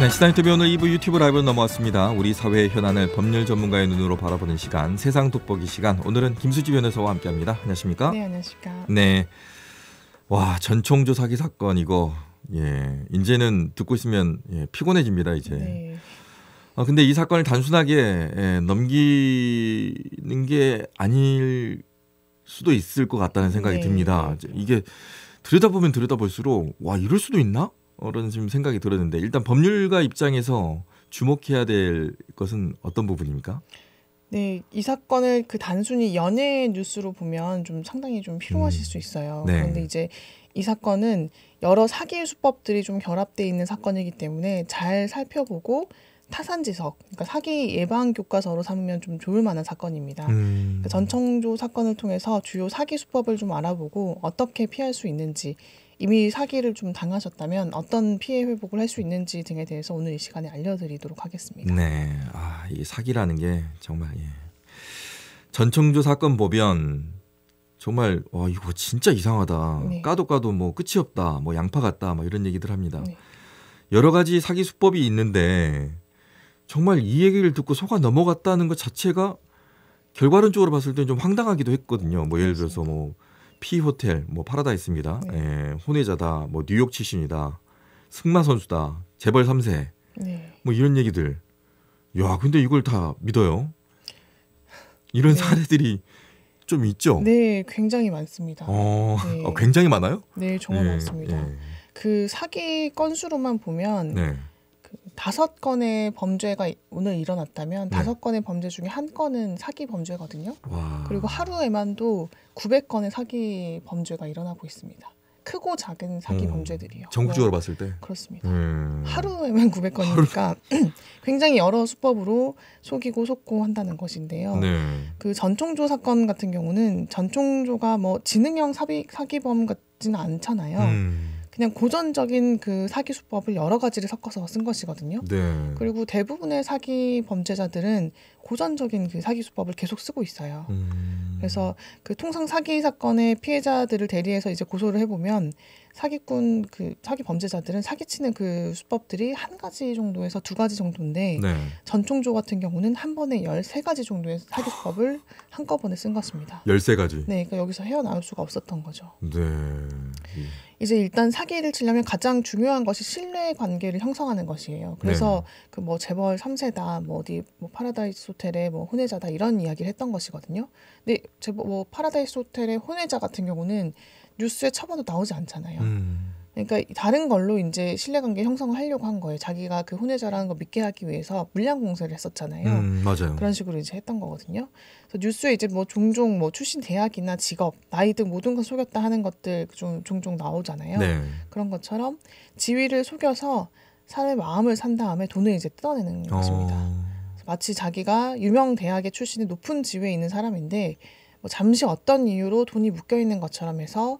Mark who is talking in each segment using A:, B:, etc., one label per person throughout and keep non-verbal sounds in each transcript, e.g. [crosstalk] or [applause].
A: 네, 시사인터뷰 오늘 2부 유튜브 라이브로 넘어왔습니다. 우리 사회의 현안을 법률 전문가의 눈으로 바라보는 시간, 세상 돋보기 시간. 오늘은 김수지 변호사와 함께합니다. 안녕하십니까? 네,
B: 안녕하십니까? 네,
A: 와 전총조 사기 사건 이거 예 이제는 듣고 있으면 예, 피곤해집니다 이제. 네. 아 근데 이 사건을 단순하게 예, 넘기는 게 아닐 수도 있을 것 같다는 생각이 네. 듭니다. 이게 들여다보면 들여다볼수록 와 이럴 수도 있나? 그런 지금 생각이 들었는데 일단 법률가 입장에서 주목해야 될 것은 어떤 부분입니까?
B: 네, 이 사건을 그 단순히 연예 뉴스로 보면 좀 상당히 좀 피로하실 음. 수 있어요. 네. 그런데 이제 이 사건은 여러 사기 수법들이 좀 결합돼 있는 사건이기 때문에 잘 살펴보고 타산지석, 그러니까 사기 예방 교과서로 삼으면 좀 좋을 만한 사건입니다. 음. 그러니까 전청조 사건을 통해서 주요 사기 수법을 좀 알아보고 어떻게 피할 수 있는지 이미 사기를 좀 당하셨다면 어떤 피해 회복을 할 수 있는지 등에 대해서 오늘 이 시간에 알려드리도록 하겠습니다.
A: 네, 아, 이 사기라는 게 정말 예. 전청조 사건 보면 정말 와 이거 진짜 이상하다. 네. 까도 까도 뭐 끝이 없다. 뭐 양파 같다. 막 뭐 이런 얘기들 합니다. 네. 여러 가지 사기 수법이 있는데 정말 이 얘기를 듣고 속아 넘어갔다는 것 자체가 결과론적으로 봤을 때 좀 황당하기도 했거든요. 뭐 예를 들어서 뭐피 호텔, 뭐 파라다이스입니다. 네. 예, 혼외자다, 뭐 뉴욕 출신이다, 승마 선수다, 재벌 3세, 네. 뭐 이런 얘기들. 야, 근데 이걸 다 믿어요. 이런 네. 사례들이 좀 있죠.
B: 네, 굉장히 많습니다. 어, 네. 아, [laughs] 굉장히
A: 많아요? 네, 정말 예, 많습니다. 예.
B: 그 사기 건수로만 보면. 네. 다섯 건의 범죄가 오늘 일어났다면 네. 다섯 네. 건의 범죄 중에 한 건은 사기 범죄거든요. 와. 그리고 하루에만도 900건의 사기 범죄가 일어나고 있습니다. 크고 작은 사기 음. 범죄들이요. 전국적으로 네. 봤을 때 그렇습니다. 음. 하루에만 900건이니까 [clears throat] 굉장히 여러 수법으로 속이고 속고 한다는 것인데요. 네. 그 전총조 사건 같은 경우는 전총조가 뭐 지능형 사기, 범 같지는 않잖아요. 음. 그냥 고전적인 그 사기 수법을 여러 가지를 섞어서 쓴 것이거든요. 네. 그리고 대부분의 사기 범죄자들은 고전적인 그 사기 수법을 계속 쓰고 있어요. 음. 그래서 그 통상 사기 사건의 피해자들을 대리해서 이제 고소를 해보면 사기꾼 그 사기 범죄자들은 사기치는 그 수법들이 한 가지 정도에서 두 가지 정도인데 네. 전총조 같은 경우는 한 번에 열세 가지 정도의 사기 수법을 한꺼번에 쓴 것입니다.
A: 열세 가지. 네,
B: 그러니까 여기서 헤어나올 수가 없었던 거죠. 네. 이제 일단 사기를 치려면 가장 중요한 것이 신뢰 관계를 형성하는 것이에요. 그래서 네. 그뭐 재벌 3세다뭐 어디 뭐 파라다이스 호텔의뭐 혼외자다 이런 이야기를 했던 것이거든요. 근데 재벌 뭐 파라다이스 호텔의 혼외자 같은 경우는 뉴스에 쳐봐도 나오지 않잖아요. 음. 그러니까 다른 걸로 이제 신뢰관계 형성을 하려고 한 거예요. 자기가 그 혼외자라는 걸 믿게 하기 위해서 물량 공세를 했었잖아요. 음, 맞아요. 그런 식으로 이제 했던 거거든요. 그래서 뉴스에 이제 뭐 종종 뭐 출신 대학이나 직업, 나이 등 모든 걸 속였다 하는 것들 좀 종종 나오잖아요. 네. 그런 것처럼 지위를 속여서 사람의 마음을 산 다음에 돈을 이제 뜯어내는 것입니다. 어. 마치 자기가 유명 대학의 출신의 높은 지위에 있는 사람인데 뭐 잠시 어떤 이유로 돈이 묶여 있는 것처럼 해서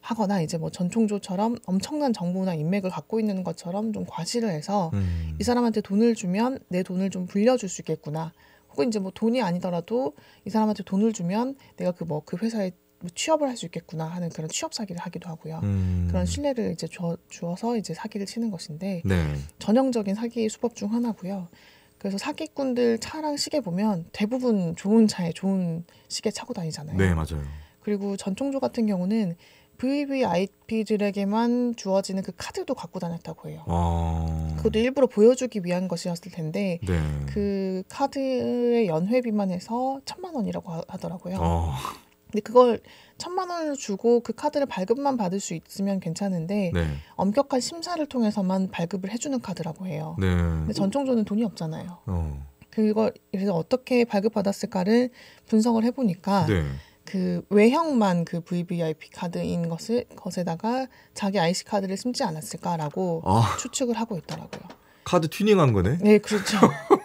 B: 하거나 이제 뭐 전총조처럼 엄청난 정보나 인맥을 갖고 있는 것처럼 좀 과시를 해서 음. 이 사람한테 돈을 주면 내 돈을 좀 불려줄 수 있겠구나. 혹은 이제 뭐 돈이 아니더라도 이 사람한테 돈을 주면 내가 그 뭐그 뭐그 회사에 뭐 취업을 할 수 있겠구나 하는 그런 취업 사기를 하기도 하고요. 음. 그런 신뢰를 이제 주어, 주어서 이제 사기를 치는 것인데 네. 전형적인 사기 수법 중 하나고요. 그래서 사기꾼들 차랑 시계 보면 대부분 좋은 차에 좋은 시계 차고 다니잖아요. 네, 맞아요. 그리고 전총조 같은 경우는 VVIP들에게만 주어지는 그 카드도 갖고 다녔다고 해요. 아... 그것도 일부러 보여주기 위한 것이었을 텐데 네. 그 카드의 연회비만 해서 천만 원이라고 하더라고요. 아... 근데 그걸 천만 원을 주고 그 카드를 발급만 받을 수 있으면 괜찮은데 네. 엄격한 심사를 통해서만 발급을 해주는 카드라고 해요. 네. 근데 전통조는 돈이 없잖아요. 어. 그걸 그래서 어떻게 발급받았을까를 분석을 해보니까 네. 그 외형만 그 VVIP 카드인 것을 것에다가 자기 IC 카드를 숨지 않았을까라고 아. 추측을 하고 있더라고요.
A: 카드 튜닝한 거네.
B: 네, 그렇죠. [laughs]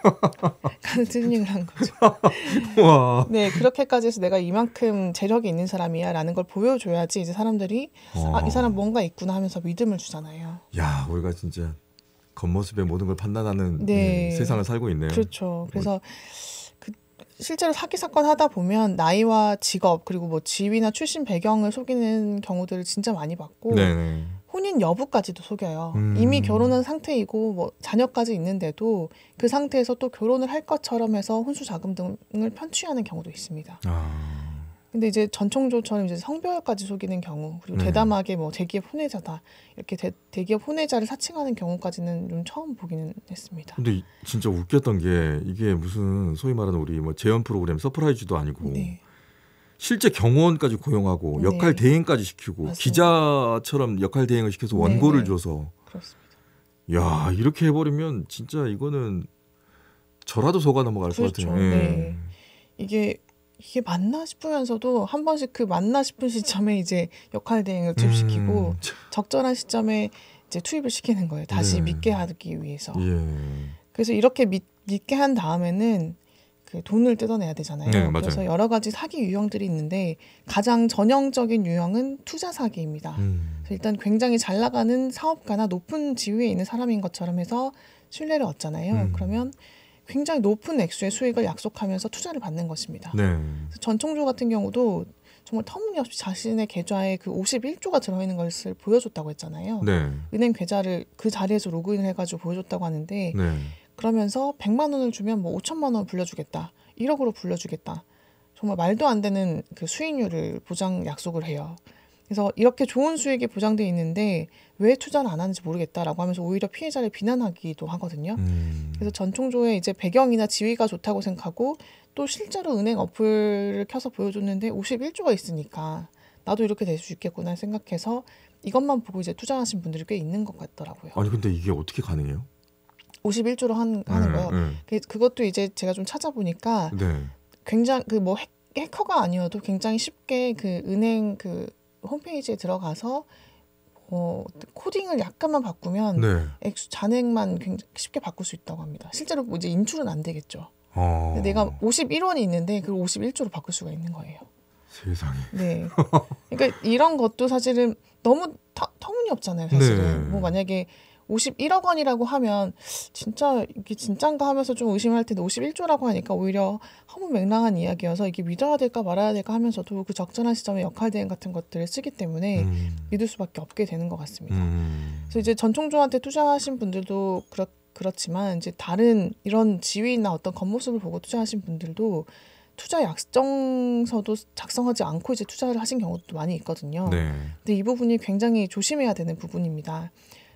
B: 간증을 [laughs] 한 거죠.
A: [laughs] 와.
B: 네, 그렇게까지 해서 내가 이만큼 재력이 있는 사람이야라는 걸 보여줘야지 이제 사람들이 아, 이 어. 사람 뭔가 있구나 하면서 믿음을 주잖아요.
A: 야, 우리가 진짜 겉모습의 모든 걸 판단하는 네. 음, 세상을 살고 있네요. 그렇죠.
B: 뭐 그래서 그 실제로 사기 사건 하다 보면 나이와 직업 그리고 뭐 지위나 출신 배경을 속이는 경우들을 진짜 많이 봤고. 네네. 네. 혼인 여부까지도 속여요. 음. 이미 결혼한 상태이고 뭐 자녀까지 있는데도 그 상태에서 또 결혼을 할 것처럼 해서 혼수 자금 등을 편취하는 경우도 있습니다. 아. 근데 이제 전총조처럼 이제 성별까지 속이는 경우 그리고 네. 대담하게 뭐 대기업 혼외자다 이렇게 대, 기업 혼외자를 사칭하는 경우까지는 좀 처음 보기는 했습니다.
A: 근데 진짜 웃겼던 게 이게 무슨 소위 말하는 우리 뭐 재연 프로그램 서프라이즈도 아니고 네. 실제 경호원까지 고용하고 네. 역할 대행까지 시키고 맞습니다. 기자처럼 역할 대행을 시켜서 네, 원고를 네. 줘서 그렇습니다. 야 이렇게 해버리면 진짜 이거는 저라도 속아 넘어갈 그렇죠. 것 같아요. 예. 네.
B: 이게 이게 맞나 싶으면서도 한 번씩 그 맞나 싶은 [laughs] 시점에 이제 역할 대행을 음, 투입시키고 음. 적절한 시점에 이제 투입을 시키는 거예요. 다시 네. 믿게 하기 위해서. 예. 그래서 이렇게 믿, 믿게 한 다음에는 그 돈을 뜯어내야 되잖아요. 네, 그래서 여러 가지 사기 유형들이 있는데 가장 전형적인 유형은 투자 사기입니다. 음. 일단 굉장히 잘 나가는 사업가나 높은 지위에 있는 사람인 것처럼 해서 신뢰를 얻잖아요. 음. 그러면 굉장히 높은 액수의 수익을 약속하면서 투자를 받는 것입니다. 네. 전총조 같은 경우도 정말 터무니없이 자신의 계좌에 그 51조가 들어있는 것을 보여줬다고 했잖아요. 네. 은행 계좌를 그 자리에서 로그인을 해가지고 보여줬다고 하는데 네. 그러면서 100만 원을 주면 뭐 5천만 원 불려주겠다. 1억으로 불려주겠다. 정말 말도 안 되는 그 수익률을 보장 약속을 해요. 그래서 이렇게 좋은 수익이 보장돼 있는데 왜 투자를 안 하는지 모르겠다라고 하면서 오히려 피해자를 비난하기도 하거든요. 음. 그래서 전총조의 이제 배경이나 지위가 좋다고 생각하고 또 실제로 은행 어플을 켜서 보여줬는데 51조가 있으니까 나도 이렇게 될 수 있겠구나 생각해서 이것만 보고 이제 투자하신 분들이 꽤 있는 것 같더라고요. 아니
A: 근데 이게 어떻게 가능해요?
B: 51조로 한, 하는 네, 거예요. 네. 그, 그것도 이제 제가 좀 찾아보니까 네. 굉장히 그 뭐 해커가 아니어도 굉장히 쉽게 그 은행 그 홈페이지에 들어가서 어, 코딩을 약간만 바꾸면 네. 액수 잔액만 굉장히 쉽게 바꿀 수 있다고 합니다. 실제로 뭐 이제 인출은 안 되겠죠. 어... 내가 51원이 있는데 그걸 51조로 바꿀 수가 있는 거예요. 세상에. 네. [laughs] 그러니까 이런 것도 사실은 너무 터, 터무니없잖아요. 사실은 네. 뭐 만약에 51억 원이라고 하면 진짜 이게 진짠가 하면서 좀 의심할 텐데 51조라고 하니까 오히려 허무맹랑한 이야기여서 이게 믿어야 될까 말아야 될까 하면서도 그 적절한 시점에 역할 대행 같은 것들을 쓰기 때문에 음. 믿을 수밖에 없게 되는 것 같습니다. 음. 그래서 이제 전총조한테 투자하신 분들도 그렇 그렇지만 이제 다른 이런 지위나 어떤 겉모습을 보고 투자하신 분들도 투자 약정서도 작성하지 않고 이제 투자를 하신 경우도 많이 있거든요. 네. 근데 이 부분이 굉장히 조심해야 되는 부분입니다.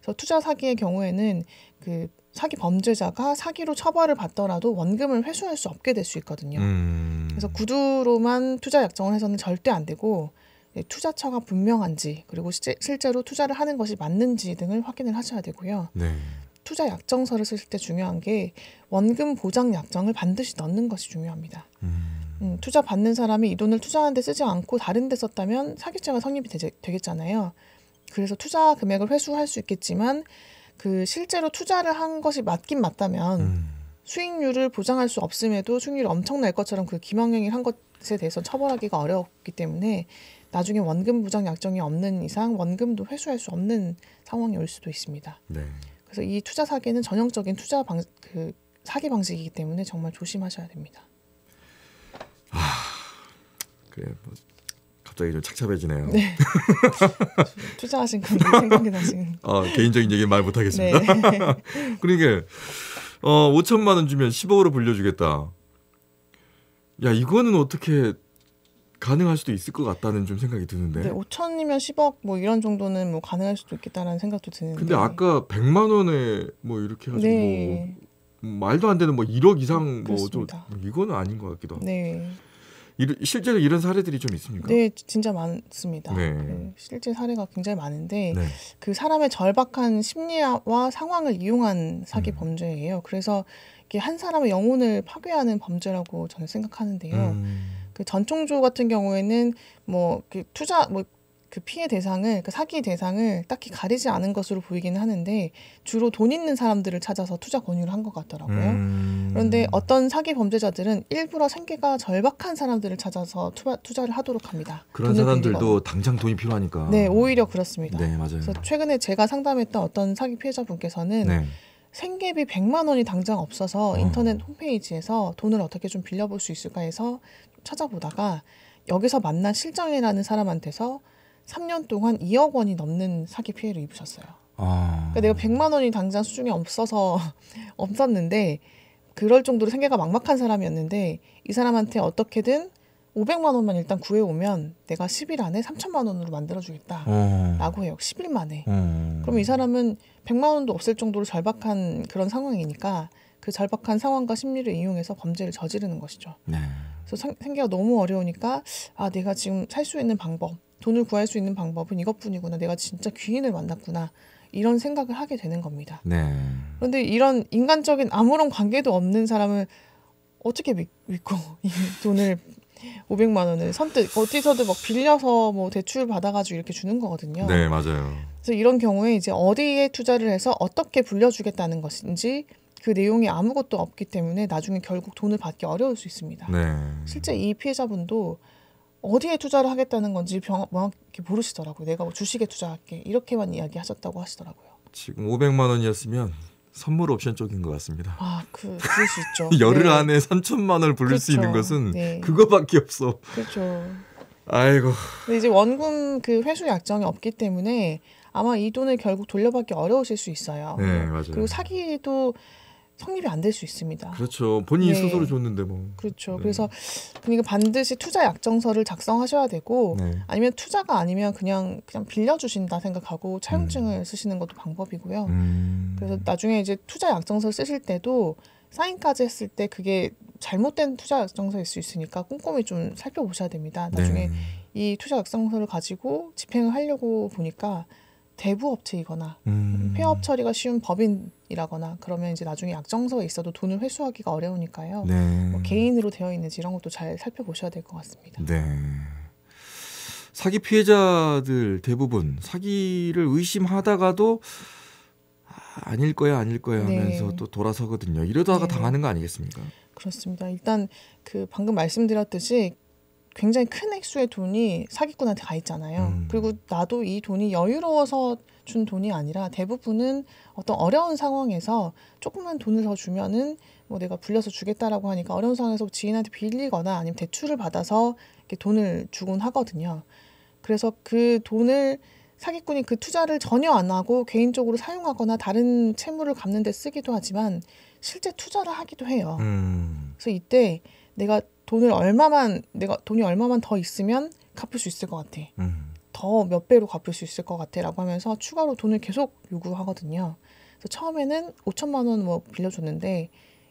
B: 그래서 투자 사기의 경우에는 그 사기 범죄자가 사기로 처벌을 받더라도 원금을 회수할 수 없게 될 수 있거든요. 음. 그래서 구두로만 투자 약정을 해서는 절대 안 되고 예, 투자처가 분명한지 그리고 실제, 실제로 투자를 하는 것이 맞는지 등을 확인을 하셔야 되고요. 네. 투자 약정서를 쓰실 때 중요한 게 원금 보장 약정을 반드시 넣는 것이 중요합니다. 음. 음, 투자 받는 사람이 이 돈을 투자하는 데 쓰지 않고 다른 데 썼다면 사기죄가 성립이 되, 되겠잖아요. 그래서 투자 금액을 회수할 수 있겠지만 그 실제로 투자를 한 것이 맞긴 맞다면 음. 수익률을 보장할 수 없음에도 수익률이 엄청날 것처럼 그 기망행위를 한 것에 대해서 처벌하기가 어렵기 때문에 나중에 원금 보장 약정이 없는 이상 원금도 회수할 수 없는 상황이 올 수도 있습니다. 네. 그래서 이 투자 사기는 전형적인 투자 방, 그 사기 방식이기 때문에 정말 조심하셔야 됩니다.
A: 아, 그래 뭐 갑자기 좀 착잡해지네요. 네. [laughs] 투자하신 건 생각이 나시는. 아 개인적인 얘기 말 못하겠습니다. 네. [laughs] 그러니까 어 5천만 원 주면 10억으로 불려주겠다. 야 이거는 어떻게 가능할 수도 있을 것 같다는 좀 생각이 드는데. 네,
B: 5천이면 10억 뭐 이런 정도는 뭐 가능할 수도 있겠다라는 생각도 드는데. 근데
A: 아까 100만 원에 뭐 이렇게 해가 네. 뭐, 뭐 말도 안 되는 뭐 1억 이상 뭐좀 이거는 아닌 것 같기도 하고. 네. 실제로 이런 사례들이 좀 있습니까? 네,
B: 진짜 많습니다. 네. 네. 실제 사례가 굉장히 많은데 네. 그 사람의 절박한 심리와 상황을 이용한 사기 음. 범죄예요. 그래서 이게 한 사람의 영혼을 파괴하는 범죄라고 저는 생각하는데요. 음. 그 전총조 같은 경우에는 뭐 투자 뭐그 피해 대상을 그 사기 대상을 딱히 가리지 않은 것으로 보이기는 하는데 주로 돈 있는 사람들을 찾아서 투자 권유를 한 것 같더라고요. 음. 그런데 어떤 사기 범죄자들은 일부러 생계가 절박한 사람들을 찾아서 투자, 를 하도록 합니다. 그런 사람들도
A: 당장 돈이 필요하니까. 네, 오히려 그렇습니다. 네, 맞아요. 그래서
B: 최근에 제가 상담했던 어떤 사기 피해자분께서는 네. 생계비 100만 원이 당장 없어서 어. 인터넷 홈페이지에서 돈을 어떻게 좀 빌려볼 수 있을까 해서 찾아보다가 여기서 만난 실장이라는 사람한테서 3년 동안 2억 원이 넘는 사기 피해를 입으셨어요. 아... 그러니까 내가 100만 원이 당장 수중에 없어서 [laughs] 없었는데 그럴 정도로 생계가 막막한 사람이었는데 이 사람한테 어떻게든 500만 원만 일단 구해오면 내가 10일 안에 3천만 원으로 만들어주겠다라고 음. 해요. 10일 만에. 음... 그럼 이 사람은 100만 원도 없을 정도로 절박한 그런 상황이니까 그 절박한 상황과 심리를 이용해서 범죄를 저지르는 것이죠. 네. 그래서 생, 생계가 너무 어려우니까 아 내가 지금 살 수 있는 방법 돈을 구할 수 있는 방법은 이것뿐이구나. 내가 진짜 귀인을 만났구나. 이런 생각을 하게 되는 겁니다. 네. 그런데 이런 인간적인 아무런 관계도 없는 사람을 어떻게 믿, 믿고 이 돈을 500만 원을 선뜻 어디서든 막 빌려서 뭐 대출 받아가지고 이렇게 주는 거거든요. 네, 맞아요. 그래서 이런 경우에 이제 어디에 투자를 해서 어떻게 불려주겠다는 것인지 그 내용이 아무것도 없기 때문에 나중에 결국 돈을 받기 어려울 수 있습니다. 네. 실제 이 피해자분도 어디에 투자를 하겠다는 건지 병, 명확히 모르시더라고요. 내가 뭐 주식에 투자할게 이렇게만 이야기하셨다고 하시더라고요.
A: 지금 500만 원이었으면 선물 옵션 쪽인 것 같습니다.
B: 아, 그 그럴 수 있죠. [laughs] 열흘 네. 안에
A: 3천만 원을 불릴 그렇수 있는 그렇죠. 것은 네. 그거밖에 없어. 그렇죠. 아이고.
B: 근데 이제 원금 그 회수 약정이 없기 때문에 아마 이 돈을 결국 돌려받기 어려우실 수 있어요. 네, 맞아요. 그리고 사기도 성립이 안 될 수 있습니다.
A: 그렇죠. 본인이 네. 스스로 줬는데 뭐. 그렇죠.
B: 네. 그래서 그러니까 반드시 투자 약정서를 작성하셔야 되고 네. 아니면 투자가 아니면 그냥 그냥 빌려 주신다 생각하고 차용증을 음. 쓰시는 것도 방법이고요. 음. 그래서 나중에 이제 투자 약정서를 쓰실 때도 사인까지 했을 때 그게 잘못된 투자 약정서일 수 있으니까 꼼꼼히 좀 살펴보셔야 됩니다. 나중에 네. 이 투자 약정서를 가지고 집행을 하려고 보니까 대부업체이거나 음. 폐업 처리가 쉬운 법인이라거나 그러면 이제 나중에 약정서가 있어도 돈을 회수하기가 어려우니까요. 네. 뭐 개인으로 되어 있는지 이런 것도 잘 살펴보셔야 될 것 같습니다. 네.
A: 사기 피해자들 대부분 사기를 의심하다가도 아, 아닐 거야 아닐 거야 네. 하면서 네. 또 돌아서거든요. 이러다가 네. 당하는 거 아니겠습니까?
B: 그렇습니다. 일단 그 방금 말씀드렸듯이 굉장히 큰 액수의 돈이 사기꾼한테 가 있잖아요. 음. 그리고 나도 이 돈이 여유로워서 준 돈이 아니라 대부분은 어떤 어려운 상황에서 조금만 돈을 더 주면은 뭐 내가 불려서 주겠다라고 하니까 어려운 상황에서 지인한테 빌리거나 아니면 대출을 받아서 이렇게 돈을 주곤 하거든요. 그래서 그 돈을 사기꾼이 그 투자를 전혀 안 하고 개인적으로 사용하거나 다른 채무를 갚는 데 쓰기도 하지만 실제 투자를 하기도 해요. 음. 그래서 이때 내가 돈을 얼마만 내가 돈이 얼마만 더 있으면 갚을 수 있을 것 같아. 음. 더몇 배로 갚을 수 있을 것 같아라고 하면서 추가로 돈을 계속 요구하거든요. 그래서 처음에는 5천만 원 뭐 빌려줬는데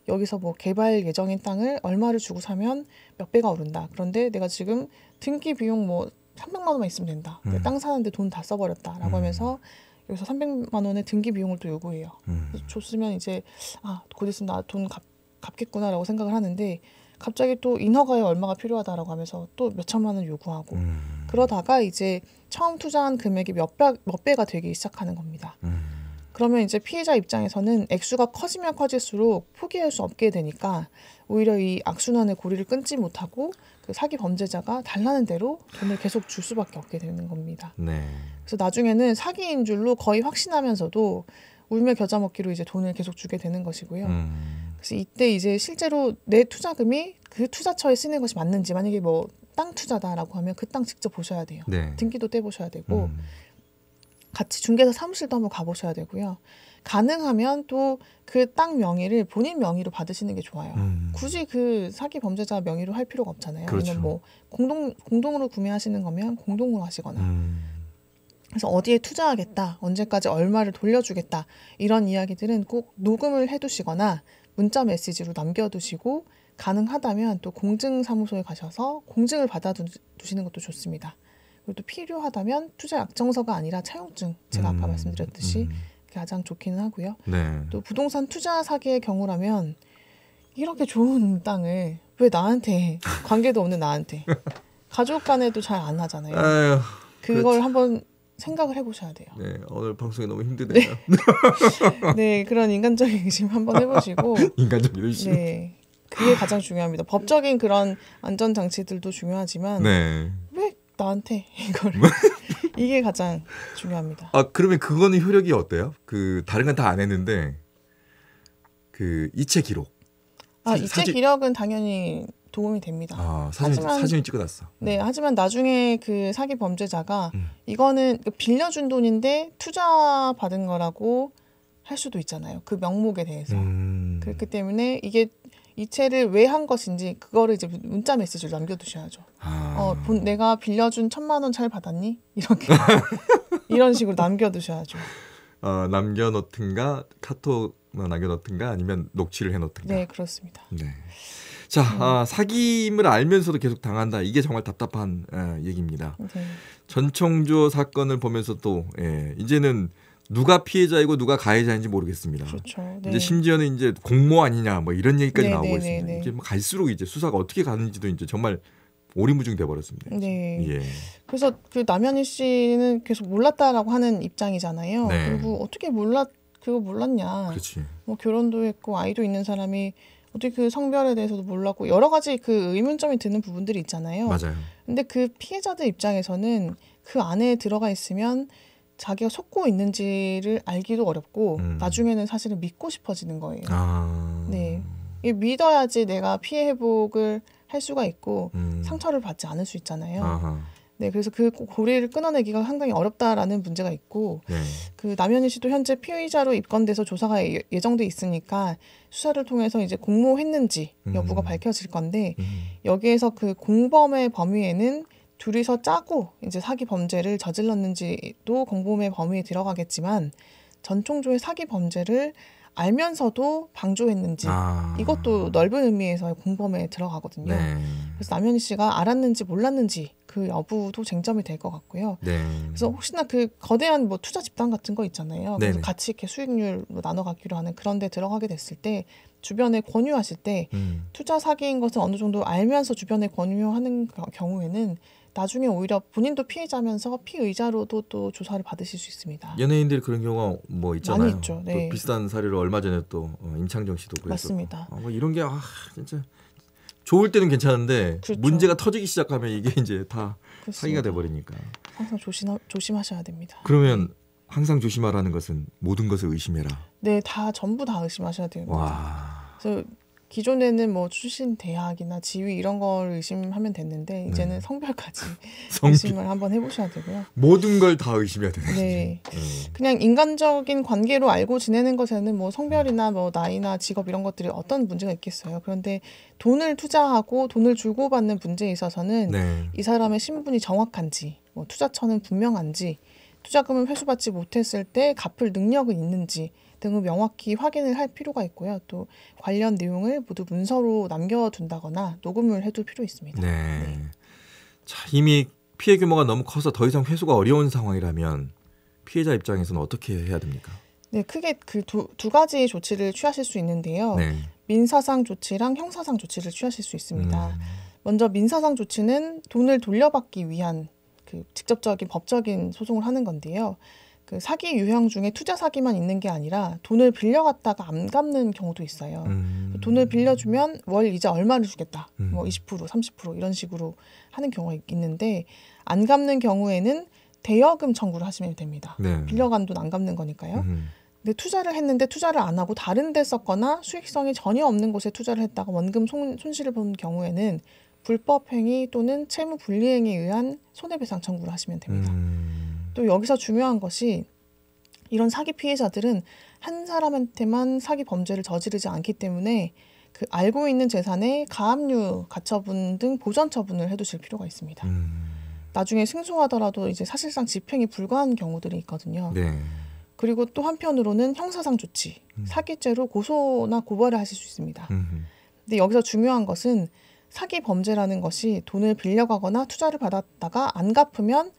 B: 여기서 뭐 개발 예정인 땅을 얼마를 주고 사면 몇 배가 오른다. 그런데 내가 지금 등기 비용 뭐 300만 원만 있으면 된다. 음. 땅 사는데 돈 다 써버렸다라고 음. 하면서 여기서 300만 원의 등기 비용을 또 요구해요. 음. 줬으면 이제 아 곧 있으면 나 돈 갚겠구나라고 생각을 하는데 갑자기 또 인허가에 얼마가 필요하다라고 하면서 또 몇천만 원 요구하고 음. 그러다가 이제 처음 투자한 금액이 몇, 배, 몇 배가 되기 시작하는 겁니다. 음. 그러면 이제 피해자 입장에서는 액수가 커지면 커질수록 포기할 수 없게 되니까 오히려 이 악순환의 고리를 끊지 못하고 그 사기 범죄자가 달라는 대로 돈을 계속 줄 수밖에 없게 되는 겁니다. 네. 그래서 나중에는 사기인 줄로 거의 확신하면서도 울며 겨자 먹기로 이제 돈을 계속 주게 되는 것이고요. 음. 그래서 이때 이제 실제로 내 투자금이 그 투자처에 쓰는 것이 맞는지 만약에 뭐 땅 투자다라고 하면 그 땅 직접 보셔야 돼요. 네. 등기도 떼보셔야 되고 음. 같이 중개사 사무실도 한번 가보셔야 되고요. 가능하면 또 그 땅 명의를 본인 명의로 받으시는 게 좋아요. 음. 굳이 그 사기 범죄자 명의로 할 필요가 없잖아요. 그렇죠. 아니면 뭐 공동 공동으로 구매하시는 거면 공동으로 하시거나. 음. 그래서 어디에 투자하겠다, 언제까지 얼마를 돌려주겠다, 이런 이야기들은 꼭 녹음을 해두시거나 문자 메시지로 남겨두시고 가능하다면 또 공증사무소에 가셔서 공증을 받아두시는 것도 좋습니다. 그리고 또 필요하다면 투자 약정서가 아니라 차용증, 제가 아까 음, 말씀드렸듯이 음. 가장 좋기는 하고요. 네. 또 부동산 투자 사기의 경우라면 이렇게 좋은 땅을 왜 나한테 관계도 없는 나한테 가족 간에도 잘 안 하잖아요. 에휴, 그걸 그렇지. 한번 생각을 해보셔야 돼요.
A: 네, 오늘 방송이 너무 힘드네요.
B: 네, [laughs] 네 그런 인간적인 의심 한번 해보시고 [laughs] 인간적인 의심. 네, 그게 가장 중요합니다. 법적인 그런 안전 장치들도 중요하지만 네. 왜 나한테 이걸 뭐? [laughs] 이게 가장 중요합니다.
A: 아 그러면 그거는 효력이 어때요? 그 다른 건 다 안 했는데 그 이체 기록. 아 사진, 이체 기록은
B: 당연히 도움이 됩니다. 아, 사진, 하지만, 사진을 찍어놨어. 네, 음. 하지만 나중에 그 사기 범죄자가 음. 이거는 그 빌려준 돈인데 투자 받은 거라고 할 수도 있잖아요. 그 명목에 대해서. 음. 그렇기 때문에 이게 이체를 왜 한 것인지 그거를 이제 문자 메시지를 남겨두셔야죠. 아. 어, 본, 내가 빌려준 천만 원 잘 받았니? 이렇게 [laughs] 이런 식으로 남겨두셔야죠.
A: 어, 남겨놓든가 카톡 남겨놓든가 아니면 녹취를 해놓든가.
B: 네, 그렇습니다.
A: 네. 자, 음. 아, 사기임을 알면서도 계속 당한다. 이게 정말 답답한 아, 얘기입니다. 네. 전청조 사건을 보면서 또 예, 이제는 누가 피해자이고 누가 가해자인지 모르겠습니다. 그렇죠. 네. 이제 심지어는 이제 공모 아니냐 뭐 이런 얘기까지 네, 네 나오고 네, 있습니다. 이게 뭐 갈수록 이제 수사가 어떻게 가는지도 이제 정말 오리무중 돼버렸습니다.
B: 네. 예. 그래서 그 남현일 씨는 계속 몰랐다라고 하는 입장이잖아요. 그리고 어떻게 몰랐 그거 몰랐냐. 그렇지. 뭐 결혼도 했고 아이도 있는 사람이 어떻게 그 성별에 대해서도 몰랐고 여러 가지 그 의문점이 드는 부분들이 있잖아요. 맞아요. 근데 그 피해자들 입장에서는 그 안에 들어가 있으면 자기가 속고 있는지를 알기도 어렵고 음. 나중에는 사실은 믿고 싶어지는 거예요.
A: 아...
B: 네, 믿어야지 내가 피해 회복을 할 수가 있고 음. 상처를 받지 않을 수 있잖아요. 아하. 네, 그래서 그 고리를 끊어내기가 상당히 어렵다라는 문제가 있고 네. 그 남현희 씨도 현재 피의자로 입건돼서 조사가 예, 예정돼 있으니까 수사를 통해서 이제 공모했는지 음. 여부가 음. 밝혀질 건데 음. 여기에서 그 공범의 범위에는 둘이서 짜고 이제 사기 범죄를 저질렀는지도 공범의 범위에 들어가겠지만 전총조의 사기 범죄를 알면서도 방조했는지 아. 이것도 넓은 의미에서의 공범에 들어가거든요. 네. 그래서 남현희 씨가 알았는지 몰랐는지 그 여부도 쟁점이 될 것 같고요. 네. 그래서 혹시나 그 거대한 뭐 투자 집단 같은 거 있잖아요. 그래서 네 같이 이렇게 수익률 뭐 나눠 갖기로 하는 그런 데 들어가게 됐을 때 주변에 권유하실 때 음. 투자 사기인 것을 어느 정도 알면서 주변에 권유하는 경우에는 나중에 오히려 본인도 피해자면서 피의자로도 또 조사를 받으실 수 있습니다.
A: 연예인들 그런 경우가 뭐 있잖아요. 많이 있죠. 네. 비슷한 사례로 얼마 전에 또 어, 임창정 씨도 그랬었고. 맞습니다. 아, 뭐 이런 게 아, 진짜 좋을 때는 괜찮은데 그렇죠. 문제가 터지기 시작하면 이게 이제 다 글쎄요. 사기가 돼버리니까
B: 항상 조심 조심하셔야 됩니다.
A: 그러면 항상 조심하라는 것은 모든 것을 의심해라.
B: 네, 다 전부 다 의심하셔야 됩니다.
A: 와.
B: 그래서 기존에는 뭐 출신 대학이나 지위 이런 걸 의심하면 됐는데 네. 이제는 네. 성별까지 [laughs] 성별. 의심을 한번 해보셔야 되고요.
A: 모든 걸 다 의심해야 되는 네. 음.
B: 그냥 인간적인 관계로 알고 지내는 것에는 뭐 성별이나 음. 뭐 나이나 직업 이런 것들이 어떤 문제가 있겠어요. 그런데 돈을 투자하고 돈을 주고받는 문제에 있어서는 네. 이 사람의 신분이 정확한지, 뭐 투자처는 분명한지, 투자금을 회수받지 못했을 때 갚을 능력은 있는지 등을 명확히 확인을 할 필요가 있고요. 또 관련 내용을 모두 문서로 남겨둔다거나 녹음을 해둘 필요 있습니다. 네. 네.
A: 자, 이미 피해 규모가 너무 커서 더 이상 회수가 어려운 상황이라면 피해자 입장에서는 어떻게 해야 됩니까?
B: 네, 크게 그두두 가지 조치를 취하실 수 있는데요. 네. 민사상 조치랑 형사상 조치를 취하실 수 있습니다. 음. 먼저 민사상 조치는 돈을 돌려받기 위한 그 직접적인 법적인 소송을 하는 건데요. 그 사기 유형 중에 투자 사기만 있는 게 아니라 돈을 빌려갔다가 안 갚는 경우도 있어요. 음. 돈을 빌려주면 월 이자 얼마를 주겠다. 음. 뭐 20%, 30% 이런 식으로 하는 경우가 있는데 안 갚는 경우에는 대여금 청구를 하시면 됩니다. 네. 빌려간 돈 안 갚는 거니까요. 음. 근데 투자를 했는데 투자를 안 하고 다른 데 썼거나 수익성이 전혀 없는 곳에 투자를 했다가 원금 손, 손실을 본 경우에는 불법 행위 또는 채무 불이행에 의한 손해배상 청구를 하시면 됩니다. 음. 또 여기서 중요한 것이 이런 사기 피해자들은 한 사람한테만 사기 범죄를 저지르지 않기 때문에 그 알고 있는 재산에 가압류, 가처분 등 보전 처분을 해두실 필요가 있습니다. 음. 나중에 승소하더라도 이제 사실상 집행이 불가한 경우들이 있거든요. 네. 그리고 또 한편으로는 형사상 조치, 음. 사기죄로 고소나 고발을 하실 수 있습니다. 음. 근데 여기서 중요한 것은 사기 범죄라는 것이 돈을 빌려가거나 투자를 받았다가 안 갚으면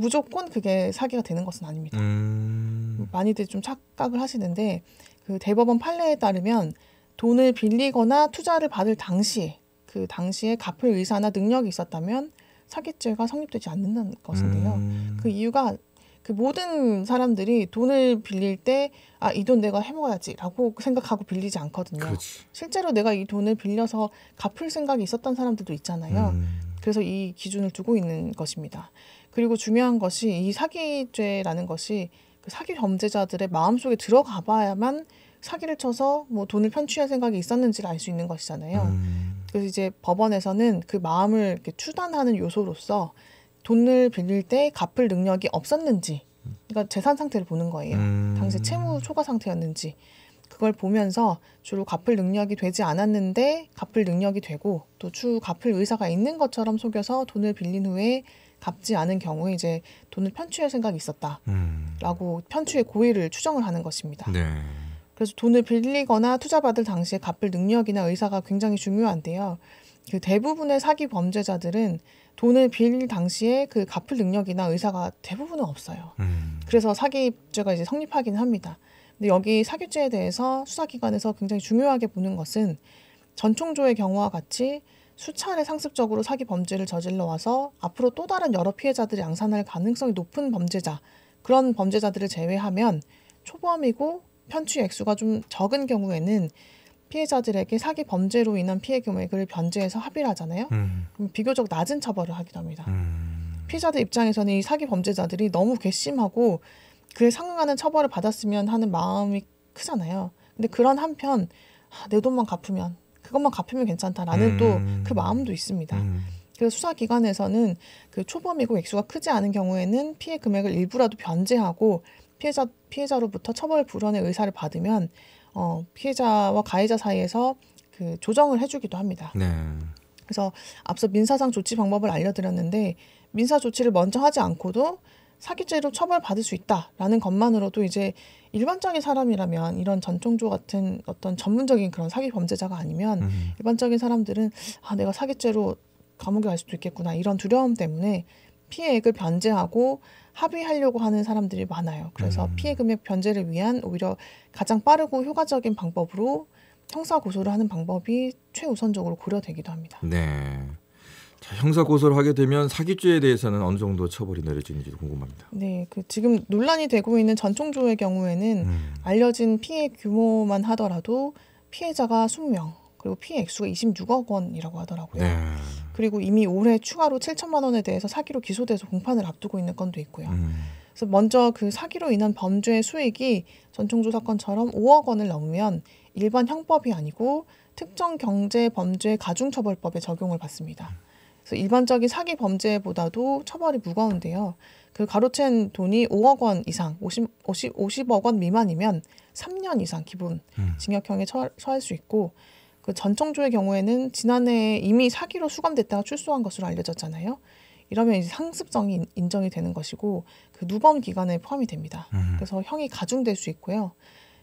B: 무조건 그게 사기가 되는 것은 아닙니다. 음... 많이들 좀 착각을 하시는데 그 대법원 판례에 따르면 돈을 빌리거나 투자를 받을 당시 그 당시에 갚을 의사나 능력이 있었다면 사기죄가 성립되지 않는 것인데요. 음... 그 이유가 그 모든 사람들이 돈을 빌릴 때 아 이 돈 내가 해먹어야지라고 생각하고 빌리지 않거든요. 그렇지. 실제로 내가 이 돈을 빌려서 갚을 생각이 있었던 사람들도 있잖아요. 음... 그래서 이 기준을 두고 있는 것입니다. 그리고 중요한 것이 이 사기죄라는 것이 그 사기 범죄자들의 마음속에 들어가 봐야만 사기를 쳐서 뭐 돈을 편취할 생각이 있었는지를 알 수 있는 것이잖아요. 음. 그래서 이제 법원에서는 그 마음을 이렇게 추단하는 요소로서 돈을 빌릴 때 갚을 능력이 없었는지, 그러니까 재산 상태를 보는 거예요. 음. 당시 채무 초과 상태였는지 그걸 보면서 주로 갚을 능력이 되지 않았는데 갚을 능력이 되고 또추 갚을 의사가 있는 것처럼 속여서 돈을 빌린 후에 갚지 않은 경우에 이제 돈을 편취할 생각이 있었다라고 음. 편취의 고의를 추정을 하는 것입니다. 네. 그래서 돈을 빌리거나 투자받을 당시에 갚을 능력이나 의사가 굉장히 중요한데요. 그 대부분의 사기 범죄자들은 돈을 빌릴 당시에 그 갚을 능력이나 의사가 대부분은 없어요. 음. 그래서 사기죄가 이제 성립하긴 합니다. 근데 여기 사기죄에 대해서 수사기관에서 굉장히 중요하게 보는 것은 전총조의 경우와 같이 수차례 상습적으로 사기 범죄를 저질러 와서 앞으로 또 다른 여러 피해자들이 양산할 가능성이 높은 범죄자 그런 범죄자들을 제외하면 초범이고 편취 액수가 좀 적은 경우에는 피해자들에게 사기 범죄로 인한 피해 금액을 변제해서 합의를 하잖아요. 음. 그럼 비교적 낮은 처벌을 하기도 합니다. 음. 피해자들 입장에서는 이 사기 범죄자들이 너무 괘씸하고 그에 상응하는 처벌을 받았으면 하는 마음이 크잖아요. 근데 그런 한편 아, 내 돈만 갚으면 그것만 갚으면 괜찮다라는 음. 또그 마음도 있습니다. 음. 그래서 수사기관에서는 그 초범이고 액수가 크지 않은 경우에는 피해 금액을 일부라도 변제하고 피해자, 피해자로부터 처벌 불원의 의사를 받으면 어, 피해자와 가해자 사이에서 그 조정을 해주기도 합니다. 네. 그래서 앞서 민사상 조치 방법을 알려드렸는데 민사 조치를 먼저 하지 않고도 사기죄로 처벌받을 수 있다라는 것만으로도 이제 일반적인 사람이라면 이런 전총조 같은 어떤 전문적인 그런 사기 범죄자가 아니면 음. 일반적인 사람들은 아 내가 사기죄로 감옥에 갈 수도 있겠구나 이런 두려움 때문에 피해액을 변제하고 합의하려고 하는 사람들이 많아요. 그래서 음. 피해금액 변제를 위한 오히려 가장 빠르고 효과적인 방법으로 형사 고소를 하는 방법이 최우선적으로 고려되기도 합니다.
A: 네. 자, 형사 고소를 하게 되면 사기죄에 대해서는 어느 정도 처벌이 내려지는지 궁금합니다.
B: 네, 그 지금 논란이 되고 있는 전총조의 경우에는 음. 알려진 피해 규모만 하더라도 피해자가 20명 그리고 피해 액수가 26억 원이라고 하더라고요. 네. 그리고 이미 올해 추가로 7천만 원에 대해서 사기로 기소돼서 공판을 앞두고 있는 건도 있고요. 음. 그래서 먼저 그 사기로 인한 범죄 수익이 전총조 사건처럼 5억 원을 넘으면 일반 형법이 아니고 특정 경제 범죄 가중처벌법에 적용을 받습니다. 그래서 일반적인 사기 범죄보다도 처벌이 무거운데요. 그 가로챈 돈이 5억 원 이상, 50, 50, 50억 원 미만이면 3년 이상 기본 음. 징역형에 처, 할수 있고 그 전청조의 경우에는 지난해 이미 사기로 수감됐다가 출소한 것으로 알려졌잖아요. 이러면 이제 상습성이 인정이 되는 것이고 그 누범 기간에 포함이 됩니다. 음. 그래서 형이 가중될 수 있고요.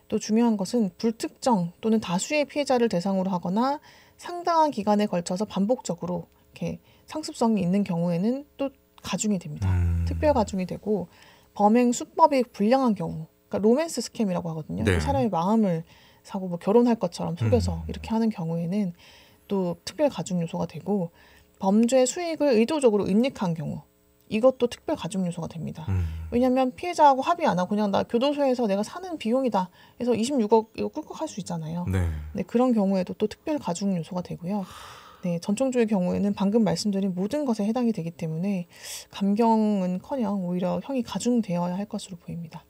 B: 또 중요한 것은 불특정 또는 다수의 피해자를 대상으로 하거나 상당한 기간에 걸쳐서 반복적으로 이렇게 상습성이 있는 경우에는 또 가중이 됩니다. 음. 특별 가중이 되고 범행 수법이 불량한 경우, 그러니까 로맨스 스캠이라고 하거든요. 네. 사람의 마음을 사고 뭐 결혼할 것처럼 속여서 음. 이렇게 하는 경우에는 또 특별 가중 요소가 되고 범죄 수익을 의도적으로 은닉한 경우 이것도 특별 가중 요소가 됩니다. 음. 왜냐하면 피해자하고 합의 안 하고 그냥 나 교도소에서 내가 사는 비용이다 해서 26억 이거 꿀꺽할 수 있잖아요. 네. 근데 그런 경우에도 또 특별 가중 요소가 되고요. 네, 전청주의 경우에는 방금 말씀드린 모든 것에 해당이 되기 때문에 감경은커녕 오히려 형이 가중되어야 할 것으로 보입니다.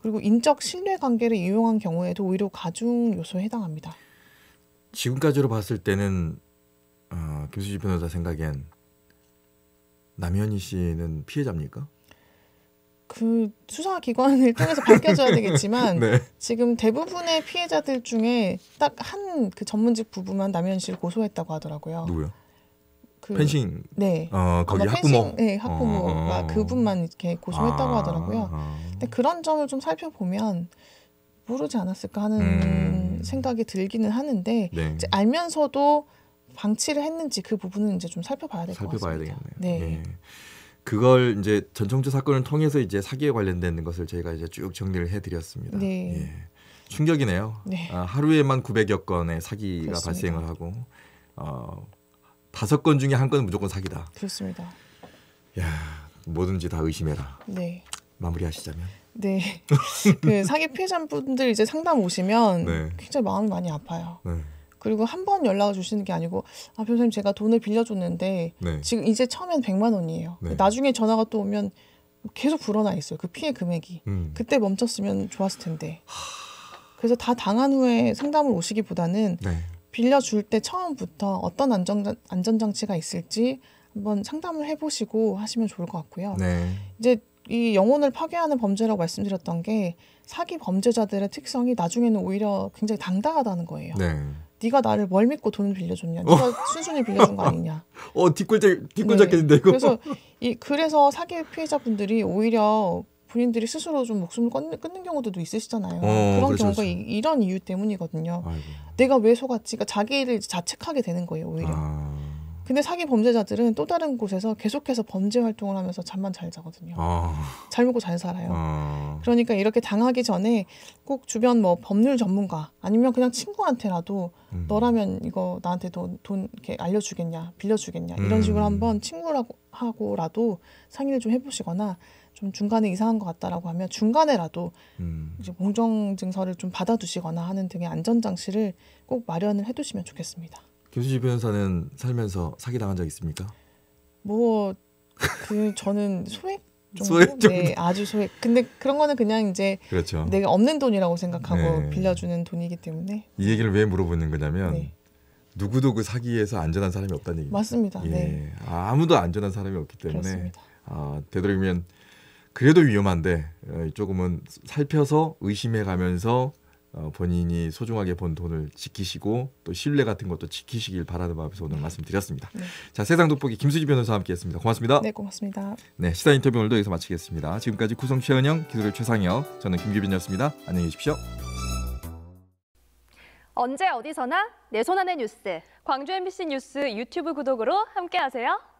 B: 그리고 인적 신뢰 관계를 이용한 경우에도 오히려 가중 요소에 해당합니다.
A: 지금까지로 봤을 때는 어, 김수지 변호사 생각엔 남현희 씨는 피해자입니까?
B: 그 수사 기관을 [laughs] 통해서 밝혀져야 되겠지만 네. 지금 대부분의 피해자들 중에 딱 한 그 전문직 부부만 남현 씨를 고소했다고 하더라고요. 누구요? 그, 펜싱. 네. 어, 거기 학부모. 펜싱, 네, 학부모가 어... 그분만 이렇게 고소했다고 아... 하더라고요. 근데 그런 점을 좀 살펴보면 모르지 않았을까 하는 음... 생각이 들기는 하는데 네. 이제 알면서도 방치를 했는지 그 부분은 이제 좀 살펴봐야 될 것 같습니다. 살펴봐야 되겠네요. 네.
A: 네. 그걸 이제 전청주 사건을 통해서 이제 사기에 관련된 것을 저희가 이제 쭉 정리를 해드렸습니다. 네. 예. 충격이네요. 네. 아, 하루에만 900여 건의 사기가 그렇습니다. 발생을 하고 어, 다섯 건 중에 한 건은 무조건 사기다. 그렇습니다. 야 뭐든지 다 의심해라. 네. 마무리하시자면.
B: 네. [laughs] 그 사기 피해자분들 이제 상담 오시면 네. 굉장히 마음이 많이 아파요. 네. 그리고 한 번 연락을 주시는 게 아니고 아 변호사님 제가 돈을 빌려줬는데 네. 지금 이제 처음엔 1 0만 원이에요. 네. 나중에 전화가 또 오면 계속 불어나 있어요. 그 피해 금액이. 음. 그때 멈췄으면 좋았을 텐데. 그래서 다 당한 후에 상담을 오시기보다는 네. 빌려줄 때 처음부터 어떤 안전 안전장치가 있을지 한번 상담을 해보시고 하시면 좋을 것 같고요. 네. 이제 이 영혼을 파괴하는 범죄라고 말씀드렸던 게 사기 범죄자들의 특성이 나중에는 오히려 굉장히 당당하다는 거예요. 네. 네가 나를 뭘 믿고 돈을 빌려줬냐? 네가 어. 순순히 빌려준 거 아니냐?
A: [laughs] 어 뒷골작 뒷골작겠는데 네. 이거. 그래서
B: [laughs] 이 그래서 사기 피해자분들이 오히려 본인들이 스스로 좀 목숨을 끊는, 끊는 경우도 들 있으시잖아요. 어, 그런 그렇죠, 경우가 그렇죠. 이, 런 이유 때문이거든요. 아이고. 내가 왜 속았지? 그러니까 자기를 자책하게 되는 거예요 오히려. 아. 근데 사기 범죄자들은 또 다른 곳에서 계속해서 범죄 활동을 하면서 잠만 잘 자거든요. 아. 잘 먹고 잘 살아요. 아. 그러니까 이렇게 당하기 전에 꼭 주변 뭐 법률 전문가 아니면 그냥 친구한테라도 음. 너라면 이거 나한테 돈, 돈 이렇게 알려주겠냐, 빌려주겠냐 이런 음. 식으로 한번 친구라고 하고라도 상의를 좀 해보시거나 좀 중간에 이상한 것 같다라고 하면 중간에라도 음. 이제 공정 증서를 좀 받아두시거나 하는 등의 안전 장치를 꼭 마련을 해두시면 좋겠습니다.
A: 김수지 변호사는 살면서 사기 당한 적 있습니까?
B: 뭐그 저는 소액 소액 정도? 네, 아주 소액. 근데 그런 거는 그냥 이제 그렇죠. 내가 없는 돈이라고 생각하고 네. 빌려주는 돈이기 때문에
A: 이 얘기를 왜 물어보는 거냐면 네. 누구도 그 사기에서 안전한 사람이 없다는 얘기 맞습니다. 네. 예, 네. 아무도 안전한 사람이 없기 때문에 그렇습니다. 아, 되도록이면 그래도 위험한데 어, 조금은 살펴서 의심해 가면서 어, 본인이 소중하게 본 돈을 지키시고 또 신뢰 같은 것도 지키시길 바라는 마음에서 오늘 말씀드렸습니다. 네. 자 세상 돋보기 김수지 변호사와 함께했습니다. 고맙습니다. 네
B: 고맙습니다.
A: 네 시사 인터뷰 오늘도 여기서 마치겠습니다. 지금까지 구성 최은영 기술의 최상혁 저는 김규빈이었습니다. 안녕히 계십시오.
B: 언제 어디서나 내 손안의 뉴스 광주 MBC 뉴스 유튜브 구독으로 함께하세요.